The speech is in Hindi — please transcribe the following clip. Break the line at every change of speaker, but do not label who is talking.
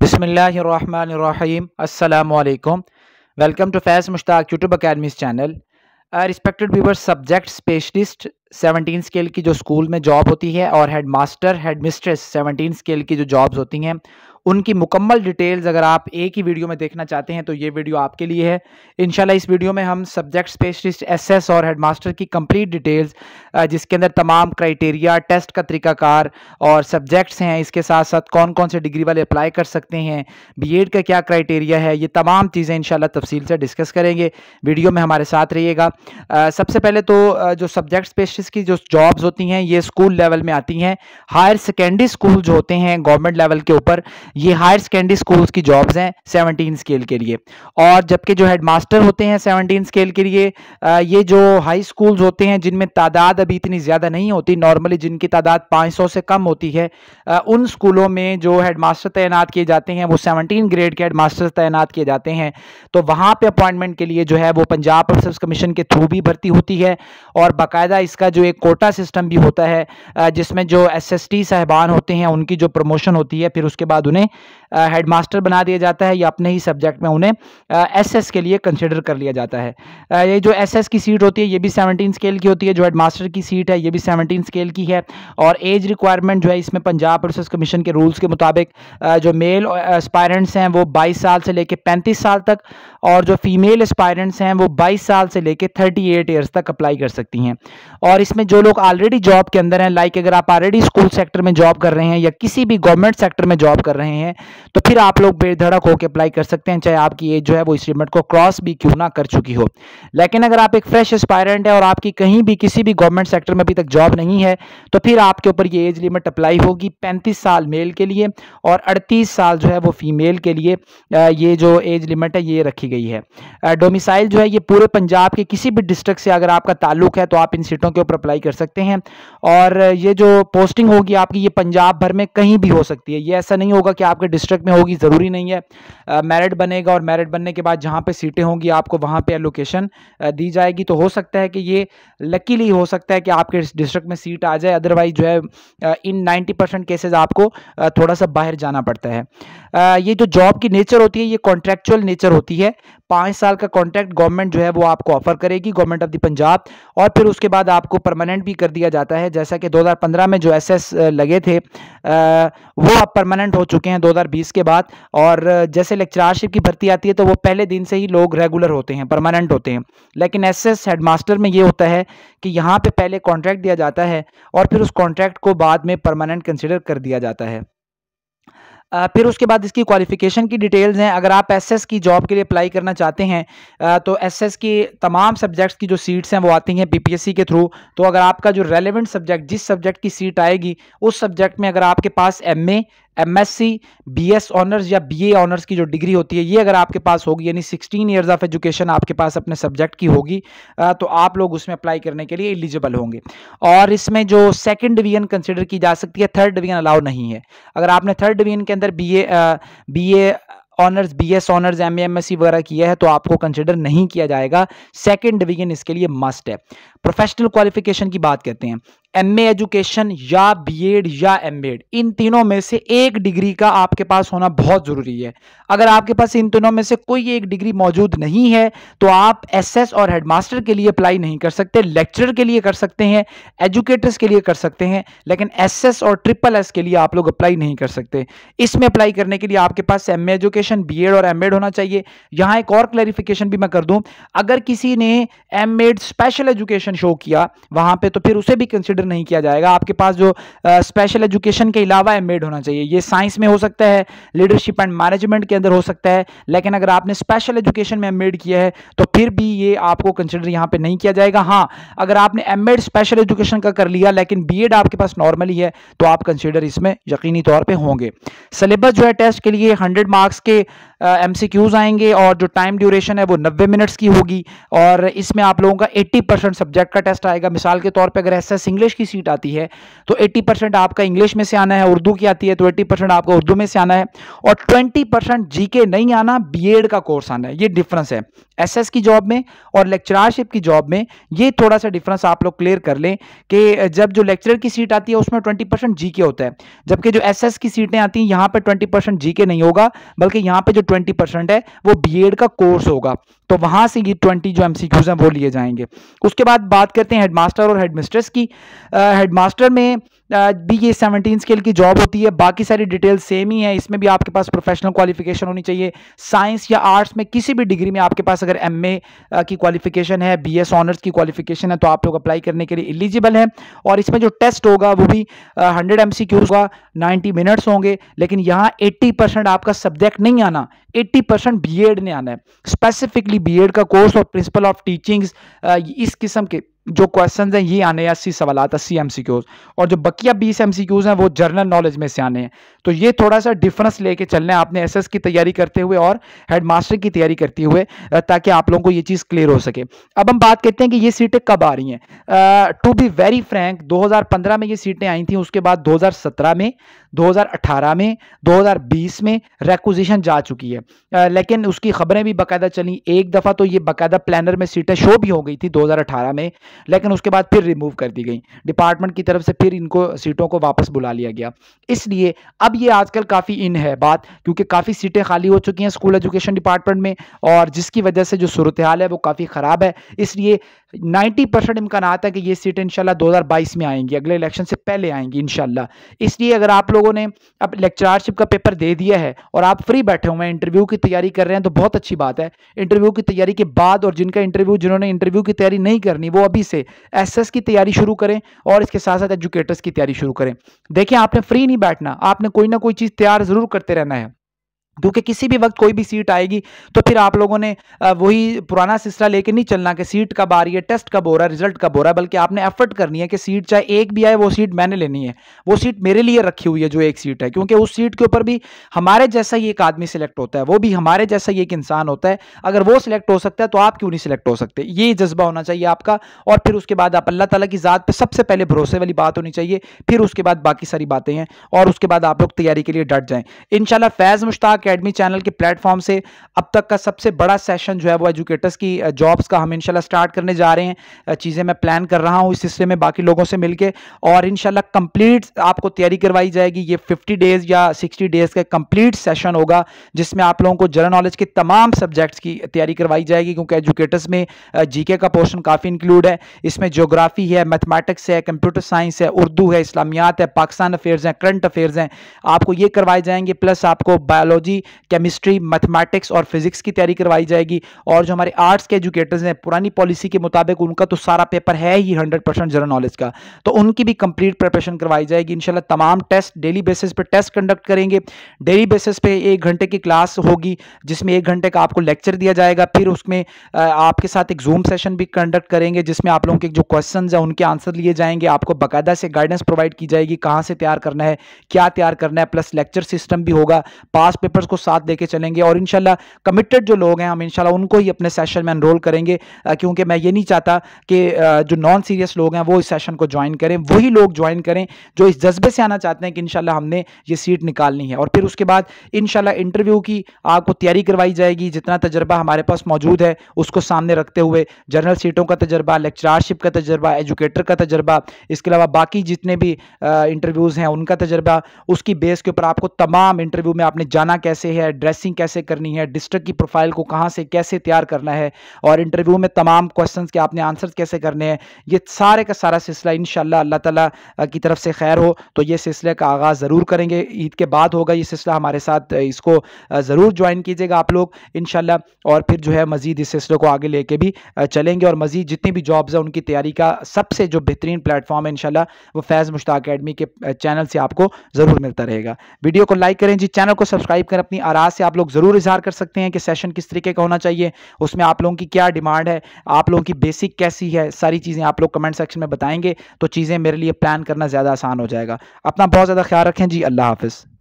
बिसमीम् अल्लाम welcome to Faiz Mushtaq YouTube academy channel आई respected viewer subject specialist seventeen scale की जो स्कूल में जॉब होती है और head master head mistress seventeen scale की जो जॉब्स होती हैं उनकी मुकम्मल डिटेल्स अगर आप एक ही वीडियो में देखना चाहते हैं तो ये वीडियो आपके लिए है इनशाला इस वीडियो में हम सब्जेक्ट स्पेशलिस्ट एसएस और हेडमास्टर की कंप्लीट डिटेल्स जिसके अंदर तमाम क्राइटेरिया टेस्ट का तरीकाकार और सब्जेक्ट्स हैं इसके साथ साथ कौन कौन से डिग्री वाले अप्लाई कर सकते हैं बी का क्या क्राइटेरिया है ये तमाम चीज़ें इनशाला तफसील से डिस्कस करेंगे वीडियो में हमारे साथ रहिएगा सबसे पहले तो जो सब्जेक्ट स्पेशलिस्ट की जो जॉब्स होती हैं ये स्कूल लेवल में आती हैं हायर सेकेंडरी स्कूल जो होते हैं गवर्नमेंट लेवल के ऊपर ये हायर सेकेंडरी स्कूल्स की जॉब्स हैं सेवनटीन स्केल के लिए और जबकि जो हेडमास्टर होते हैं सेवनटीन स्केल के लिए ये जो हाई स्कूल्स होते हैं जिनमें तादाद अभी इतनी ज़्यादा नहीं होती नॉर्मली जिनकी तादाद सौ से कम होती है उन स्कूलों में जो हेडमास्टर तैनात किए जाते हैं वो सेवनटीन ग्रेड के मास्टर तैनात किए जाते हैं तो वहाँ पर अपॉइंटमेंट के लिए जो है वो पंजाब प्रोसेस कमीशन के थ्रू भी भर्ती होती है और बाकायदा इसका जो एक कोटा सिस्टम भी होता है जिसमें जो एस एस साहबान होते हैं उनकी जो प्रमोशन होती है फिर उसके बाद उन्हें उन्हें हेडमास्टर बना दिया जाता है या अपने ही सब्जेक्ट में उन्हें एसएस के लिए कंसिडर कर लिया जाता है ये जो एसएस की सीट होती है ये भी सेवनटीन स्केल की होती है जो हेडमास्टर की सीट है ये भी सेवनटीन स्केल की है और एज रिक्वायरमेंट जो है इसमें पंजाब प्रोसेस कमीशन के रूल्स के मुताबिक जो मेल एस्पायरेंट्स हैं वो बाईस साल से लेकर पैंतीस साल तक और जो फीमेल एस्पायरेंट्स हैं वो बाईस साल से लेकर थर्टी एट ईयर्स तक अप्लाई कर सकती हैं और इसमें जो लोग ऑलरेडी जॉब के अंदर हैं लाइक अगर आप ऑलरेडी स्कूल सेक्टर में जॉब कर रहे हैं या किसी भी गवर्नमेंट सेक्टर में जॉब कर रहे हैं रहे हैं तो फिर आप लोग बेधड़क होकर अप्लाई कर सकते हैं चाहे आपकी एज जो है वो इस लिमिट को क्रॉस भी क्यों ना कर चुकी हो लेकिन अगर आप एक फ्रेश एस्पायरेंट है और आपकी कहीं भी किसी भी गवर्नमेंट सेक्टर में अभी तक जॉब नहीं है तो फिर आपके ऊपर ये एज लिमिट अप्लाई होगी पैंतीस साल मेल के लिए और अड़तीस साल जो है वो फीमेल के लिए ये जो एज लिमिट है ये रखी गई है डोमिसाइल जो है ये पूरे पंजाब के किसी भी डिस्ट्रिक्ट से अगर आपका ताल्लुक है तो आप इन सीटों के ऊपर अप्लाई कर सकते हैं और ये जो पोस्टिंग होगी आपकी ये पंजाब भर में कहीं भी हो सकती है ये ऐसा नहीं होगा कि आपके डिस्ट्रिक्ट में होगी ज़रूरी नहीं है मेरिट बनेगा और मेरिट बनने के बाद जहाँ पे सीटें होंगी आपको वहाँ पे एलोकेशन दी जाएगी तो हो सकता है कि ये लकीली हो सकता है कि आपके डिस्ट्रिक्ट में सीट आ जाए अदरवाइज जो है इन नाइन्टी परसेंट केसेज आपको थोड़ा सा बाहर जाना पड़ता है ये जो जॉब की नेचर होती है ये कॉन्ट्रेक्चुअल नेचर होती है पाँच साल का कॉन्ट्रैक्ट गवर्नमेंट जो है वो आपको ऑफर करेगी गवर्नमेंट ऑफ द पंजाब और फिर उसके बाद आपको परमानेंट भी कर दिया जाता है जैसा कि 2015 में जो एसएस लगे थे वो अब परमानेंट हो चुके चुके हैं 2020 के बाद और जैसे लेक्चरारशिप की भर्ती आती है तो वो पहले दिन से ही लोग रेगुलर होते हैं परमानेंट होते हैं लेकिन एस एस हेडमास्टर में ये होता है कि यहाँ पे पहले कॉन्ट्रैक्ट दिया जाता है और फिर उस कॉन्ट्रैक्ट को बाद में परमानेंट कंसिडर कर दिया जाता है फिर उसके बाद इसकी क्वालिफ़िकेशन की डिटेल्स हैं अगर आप एसएस की जॉब के लिए अप्लाई करना चाहते हैं तो एसएस की तमाम सब्जेक्ट्स की जो सीट्स हैं वो आती हैं पीपीएससी के थ्रू तो अगर आपका जो रेलेवेंट सब्जेक्ट जिस सब्जेक्ट की सीट आएगी उस सब्जेक्ट में अगर आपके पास एमए एमएससी बीएस ऑनर्स या बीए ऑनर्स की जो डिग्री होती है ये अगर आपके पास होगी यानी 16 इयर्स ऑफ एजुकेशन आपके पास अपने सब्जेक्ट की होगी तो आप लोग उसमें अप्लाई करने के लिए एलिजिबल होंगे और इसमें जो सेकंड डिवीजन कंसिडर की जा सकती है थर्ड डिवीजन अलाउ नहीं है अगर आपने थर्ड डिवीजन के अंदर B A honours B S honours M M S C वगैरह किया है तो आपको कंसिडर नहीं किया जाएगा सेकेंड डिवीजन इसके लिए मस्ट है प्रोफेशनल क्वालिफिकेशन की बात करते हैं एम एजुकेशन या एड या एम इन तीनों में से एक डिग्री का आपके पास होना बहुत ज़रूरी है अगर आपके पास इन तीनों में से कोई एक डिग्री मौजूद नहीं है तो आप एसएस और हेडमास्टर के लिए अप्लाई नहीं कर सकते लेक्चरर के लिए कर सकते हैं एजुकेटर्स के लिए कर सकते हैं लेकिन एसएस और ट्रिपल एस के लिए आप लोग अप्लाई नहीं कर सकते इसमें अप्लाई करने के लिए आपके पास एम एजुकेशन बी और एम होना चाहिए यहाँ एक और क्लैरिफिकेशन भी मैं कर दूँ अगर किसी ने एम स्पेशल एजुकेशन शो किया वहाँ पर तो फिर उसे भी कंसिडर नहीं किया जाएगा आपके पास जो स्पेशल एजुकेशन के अलावा एम होना चाहिए ये साइंस में हो सकता है लीडरशिप एंड मैनेजमेंट के अंदर हो सकता है लेकिन अगर आपने स्पेशल एजुकेशन में एम किया है तो फिर भी ये आपको कंसिडर यहाँ पर नहीं किया जाएगा हाँ अगर आपने एम स्पेशल एजुकेशन का कर लिया लेकिन बी आपके पास नॉर्मली है तो आप कंसिडर इसमें यकीनी तौर पर होंगे सिलेबस जो है टेस्ट के लिए हंड्रेड मार्क्स के एम आएंगे और जो टाइम ड्यूरेशन है वो नब्बे मिनट्स की होगी और इसमें आप लोगों का एट्टी परसेंट सब्जेक्ट का टेस्ट आएगा मिसाल के तौर पर अगर एस इंग्लिश की सीट आती है तो एट्टी परसेंट आपका इंग्लिश में से आना है उर्दू की आती है तो एट्टी परसेंट आपका उर्दू में से आना है और ट्वेंटी परसेंट जी के नहीं आना बी एड का कोर्स आना है ये डिफरेंस है एसएस की जॉब में और लेक्चरारशिप की जॉब में ये थोड़ा सा डिफरेंस आप लोग क्लियर कर लें कि जब जो लेक्चरर की सीट आती है उसमें ट्वेंटी परसेंट जी के होता है जबकि जो एसएस की सीटें आती हैं यहाँ पर ट्वेंटी परसेंट जी के नहीं होगा बल्कि यहाँ पर जो ट्वेंटी परसेंट है वो बी का कोर्स होगा तो वहां से ये ट्वेंटी जो एमसीक्यूज हैं वो लिए जाएंगे उसके बाद बात करते हैं हेडमास्टर और हेडमिस्ट्रेस की हेडमास्टर में भी ये सेवनटीन स्केल की जॉब होती है बाकी सारी डिटेल सेम ही है इसमें भी आपके पास प्रोफेशनल क्वालिफिकेशन होनी चाहिए साइंस या आर्ट्स में किसी भी डिग्री में आपके पास अगर एम की क्वालिफिकेशन है बी एस ऑनर्स की क्वालिफिकेशन है तो आप लोग अप्लाई करने के लिए एलिजिबल हैं और इसमें जो टेस्ट होगा वो भी हंड्रेड एम सी क्यूज का मिनट्स होंगे लेकिन यहाँ एट्टी परसेंट आपका सब्जेक्ट नहीं आना एट्टी परसेंट बी एड ने आना है स्पेसिफिकली बी का कोर्स और प्रिंसिपल ऑफ टीचिंग्स इस किस्म के जो क्वेश्चन हैं ये आने हैं अस्सी सवाल अस्सी एम और जो बकिया बीस एम हैं वो जर्नल नॉलेज में से आने हैं तो ये थोड़ा सा डिफरेंस लेके चलना है आपने एसएस की तैयारी करते हुए और हेडमास्टर की तैयारी करते हुए ताकि आप लोगों को ये चीज़ क्लियर हो सके अब हम बात करते हैं कि ये सीटें कब आ रही हैं टू बी वेरी हजार पंद्रह में ये सीटें आई थी उसके बाद सत्रह में 2018 में 2020 में रेकोजिशन जा चुकी है आ, लेकिन उसकी खबरें भी बाकायदा चली एक दफ़ा तो ये बाकायदा प्लानर में सीटें शो भी हो गई थी 2018 में लेकिन उसके बाद फिर रिमूव कर दी गई डिपार्टमेंट की तरफ से फिर इनको सीटों को वापस बुला लिया गया इसलिए अब ये आजकल काफ़ी इन है बात क्योंकि काफ़ी सीटें खाली हो चुकी हैं स्कूल एजुकेशन डिपार्टमेंट में और जिसकी वजह से जो सूरत हाल है वो काफ़ी ख़राब है इसलिए नाइन्टी परसेंट इम्कान आता है कि ये सीटें हजार बाईस में आएंगी अगले इलेक्शन से पहले आएंगी इनशाला इसलिए अगर आप लोगों ने अब लेक्चरारशिप का पेपर दे दिया है और आप फ्री बैठे हुए हैं इंटरव्यू की तैयारी कर रहे हैं तो बहुत अच्छी बात है इंटरव्यू की तैयारी के बाद और जिनका इंटरव्यू जिन्होंने इंटरव्यू की तैयारी नहीं करनी वो अभी से एसएस की तैयारी शुरू करें और इसके साथ साथ एजुकेटर्स की तैयारी शुरू करें देखिए आपने फ्री नहीं बैठना आपने कोई ना कोई चीज़ तैयार ज़रूर करते रहना है क्योंकि किसी भी वक्त कोई भी सीट आएगी तो फिर आप लोगों ने वही पुराना सिलसिला लेके नहीं चलना कि सीट कब आ रही है टेस्ट कब हो रहा है रिजल्ट कब हो रहा है बल्कि आपने एफर्ट करनी है कि सीट चाहे एक भी आए वो सीट मैंने लेनी है वो सीट मेरे लिए रखी हुई है जो एक सीट है क्योंकि उस सीट के ऊपर भी हमारे जैसा ही एक आदमी सिलेक्ट होता है वो भी हमारे जैसा ही एक इंसान होता है अगर वो सिलेक्ट हो सकता है तो आप क्यों नहीं सिलेक्ट हो सकते ये जज्बा होना चाहिए आपका और फिर उसके बाद आप अल्लाह तला की ज़ात पर सबसे पहले भरोसे वाली बात होनी चाहिए फिर उसके बाद बाकी सारी बातें हैं और उसके बाद आप लोग तैयारी के लिए डट जाएँ इन फैज़ मुश्ताक अकेडमी चैनल के प्लेटफॉर्म से अब तक का सबसे बड़ा सेशन जो है वो एजुकेटर्स की जॉब्स का हम इनशाला स्टार्ट करने जा रहे हैं चीज़ें मैं प्लान कर रहा हूँ इस सिलसिले में बाकी लोगों से मिलकर और इनशाला कंप्लीट आपको तैयारी करवाई जाएगी ये फिफ्टी डेज़ या सिक्सटी डेज़ का कंप्लीट सेशन होगा जिसमें आप लोगों को जनरल नॉलेज के तमाम सब्जेक्ट्स की तैयारी करवाई जाएगी क्योंकि एजुकेटर्स में जीके का पोर्शन काफ़ी इंक्लूड है इसमें जोग्राफी है मैथमेटिक्स है कंप्यूटर साइंस है उर्दू है इस्लामियात है पाकिस्तान अफेयर्स हैं करंट अफेयर्स हैं आपको ये करवाए जाएंगे प्लस आपको बायोलॉजी की केमिस्ट्री मैथमेटिक्स और फिजिक्स की तैयारी करवाई जाएगी और जो हमारे आर्ट्स के एजुकेटर्स हैं पुरानी पॉलिसी के मुताबिक उनका तो सारा पेपर है ही हंड्रेड परसेंट जनरल नॉलेज का तो उनकी भी कंप्लीट प्रिपरेशन करवाई जाएगी इनशाला तमाम टेस्ट डेली बेसिस पर टेस्ट कंडक्ट करेंगे डेली बेसिस पे एक घंटे की क्लास होगी जिसमें एक घंटे का आपको लेक्चर दिया जाएगा फिर उसमें आपके साथ एक जूम सेशन भी कंडक्ट करेंगे जिसमें आप लोगों के जो क्वेश्चन हैं उनके आंसर लिए जाएंगे आपको बाकायदा से गाइडेंस प्रोवाइड की जाएगी कहाँ से तैयार करना है क्या तैयार करना है प्लस लेक्चर सिस्टम भी होगा पास पेपर्स उसको साथ देके चलेंगे और इनशाला कमिटेड जो लोग हैं हम इनशाला उनको ही अपने सेशन में एनरोल करेंगे क्योंकि मैं ये नहीं चाहता कि जो नॉन सीरियस लोग हैं वो इस सेशन को ज्वाइन करें वही लोग ज्वाइन करें जो इस जज्बे से आना चाहते हैं कि इनशाला हमने ये सीट निकालनी है और फिर उसके बाद इनशाला इंटरव्यू की आपको तैयारी करवाई जाएगी जितना तजर्बा हमारे पास मौजूद है उसको सामने रखते हुए जनरल सीटों का तजर्बा लेक्चरारशिप का तजर्बा एजुकेटर का तजर्बा इसके अलावा बाकी जितने भी इंटरव्यूज़ हैं उनका तजर्बा उसकी बेस के ऊपर आपको तमाम इंटरव्यू में आपने जाना क्या कैसे है ड्रेसिंग कैसे करनी है डिस्ट्रिक्ट की प्रोफाइल को कहाँ से कैसे तैयार करना है और इंटरव्यू में तमाम क्वेश्चन के आपने आंसर कैसे करने हैं ये सारे का सारा सिलसिला इन अल्लाह तला की तरफ से खैर हो तो ये सिलसिले का आगाज़ ज़रूर करेंगे ईद के बाद होगा ये सिलसिला हमारे साथ इसको ज़रूर ज्वाइन कीजिएगा आप लोग इन और फिर जो है मज़ीद इस सिलसिले को आगे लेके भी चलेंगे और मज़ीद जितनी भी जॉब्स हैं उनकी तैयारी का सबसे जो बेहतरीन प्लेटफॉर्म है इनशाला वो फैज़ मुश्ताक अकेडमी के चैनल से आपको ज़रूर मिलता रहेगा वीडियो को लाइक करें जी चैनल को सब्सक्राइब करें लेकर अपनी आरा से आप लोग ज़रूर इजहार कर सकते हैं कि सेशन किस तरीके का होना चाहिए उसमें आप लोगों की क्या डिमांड है आप लोगों की बेसिक कैसी है सारी चीज़ें आप लोग कमेंट सेक्शन में बताएंगे तो चीज़ें मेरे लिए प्लान करना ज़्यादा आसान हो जाएगा अपना बहुत ज़्यादा ख्याल रखें जी अल्लाह हाफिज़